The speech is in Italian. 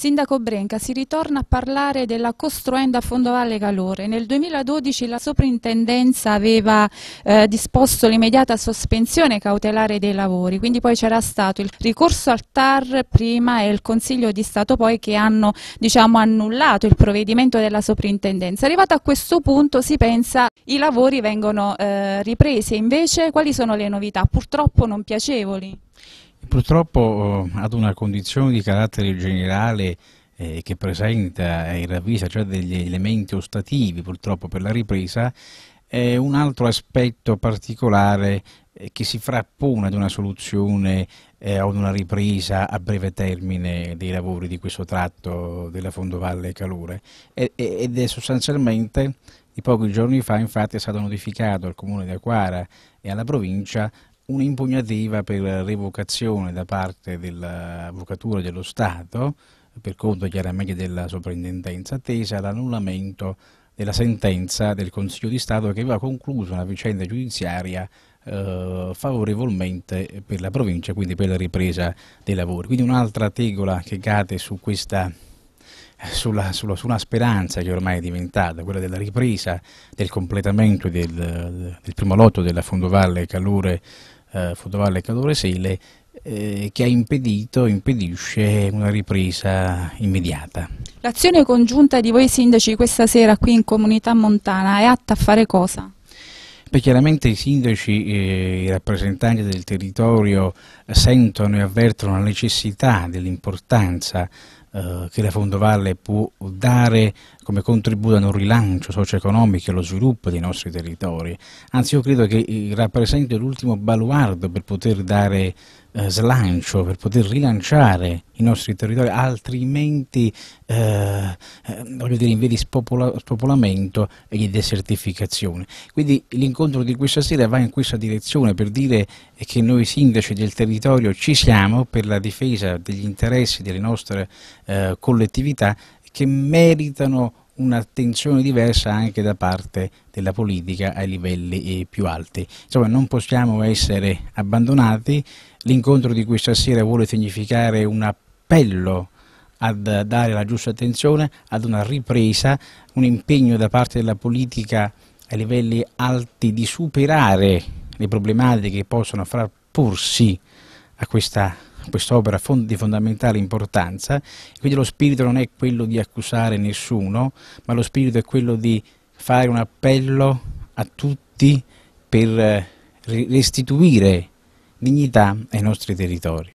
Sindaco Brenca, si ritorna a parlare della costruenda Fondovalle Galore. Nel 2012 la soprintendenza aveva eh, disposto l'immediata sospensione cautelare dei lavori, quindi poi c'era stato il ricorso al TAR prima e il Consiglio di Stato poi che hanno diciamo, annullato il provvedimento della soprintendenza. Arrivato a questo punto si pensa i lavori vengono eh, ripresi, invece quali sono le novità? Purtroppo non piacevoli. Purtroppo oh, ad una condizione di carattere generale eh, che presenta e ravvisa già cioè degli elementi ostativi purtroppo per la ripresa, è un altro aspetto particolare eh, che si frappone ad una soluzione eh, ad una ripresa a breve termine dei lavori di questo tratto della Fondovalle Calore ed è sostanzialmente di pochi giorni fa infatti è stato notificato al comune di Aquara e alla provincia un'impugnativa per revocazione da parte dell'Avvocatura dello Stato, per conto chiaramente della soprintendenza attesa, l'annullamento della sentenza del Consiglio di Stato che aveva concluso una vicenda giudiziaria eh, favorevolmente per la provincia, quindi per la ripresa dei lavori. Quindi un'altra tegola che cade su questa sulla, sulla, su una speranza che ormai è diventata, quella della ripresa, del completamento del, del primo lotto della Fondovalle Calure eh, fotovallica d'Oresele eh, che ha impedito, impedisce una ripresa immediata. L'azione congiunta di voi sindaci questa sera qui in Comunità Montana è atta a fare cosa? Beh, chiaramente i sindaci e eh, i rappresentanti del territorio sentono e avvertono la necessità dell'importanza eh, che la Fondo Valle può dare come contributo a un rilancio socio-economico e allo sviluppo dei nostri territori. Anzi, io credo che rappresenti l'ultimo baluardo per poter dare eh, slancio, per poter rilanciare i nostri territori, altrimenti eh, eh, voglio dire, in via di spopola spopolamento e di desertificazione. Quindi l'incontro di questa sera va in questa direzione per dire che noi sindaci del territorio ci siamo per la difesa degli interessi delle nostre eh, collettività che meritano un'attenzione diversa anche da parte della politica ai livelli eh, più alti. Insomma, non possiamo essere abbandonati, l'incontro di questa sera vuole significare un appello ad dare la giusta attenzione, ad una ripresa, un impegno da parte della politica ai livelli alti di superare le problematiche che possono frapporsi a questa quest'opera di fondamentale importanza, quindi lo spirito non è quello di accusare nessuno, ma lo spirito è quello di fare un appello a tutti per eh, restituire dignità ai nostri territori.